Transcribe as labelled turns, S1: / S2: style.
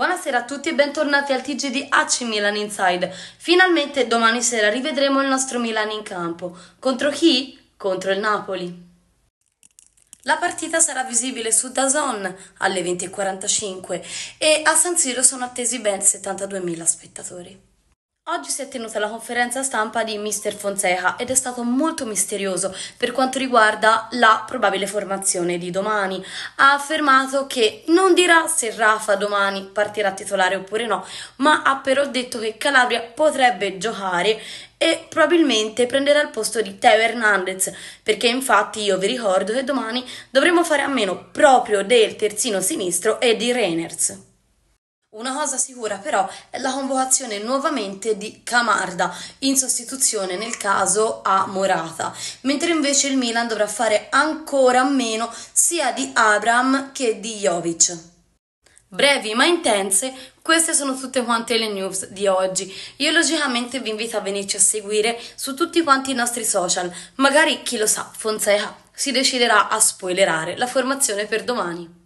S1: Buonasera a tutti e bentornati al TG di AC Milan Inside. Finalmente domani sera rivedremo il nostro Milan in campo. Contro chi? Contro il Napoli. La partita sarà visibile su Dazon alle 20.45 e a San Siro sono attesi ben 72.000 spettatori. Oggi si è tenuta la conferenza stampa di Mr. Fonseca ed è stato molto misterioso per quanto riguarda la probabile formazione di domani. Ha affermato che non dirà se Rafa domani partirà titolare oppure no, ma ha però detto che Calabria potrebbe giocare e probabilmente prenderà il posto di Teo Hernandez, perché infatti io vi ricordo che domani dovremo fare a meno proprio del terzino sinistro e di Reiners. Una cosa sicura però è la convocazione nuovamente di Camarda in sostituzione nel caso a Morata, mentre invece il Milan dovrà fare ancora meno sia di Abram che di Jovic. Brevi ma intense, queste sono tutte quante le news di oggi. Io logicamente vi invito a venirci a seguire su tutti quanti i nostri social. Magari, chi lo sa, Fonseca si deciderà a spoilerare la formazione per domani.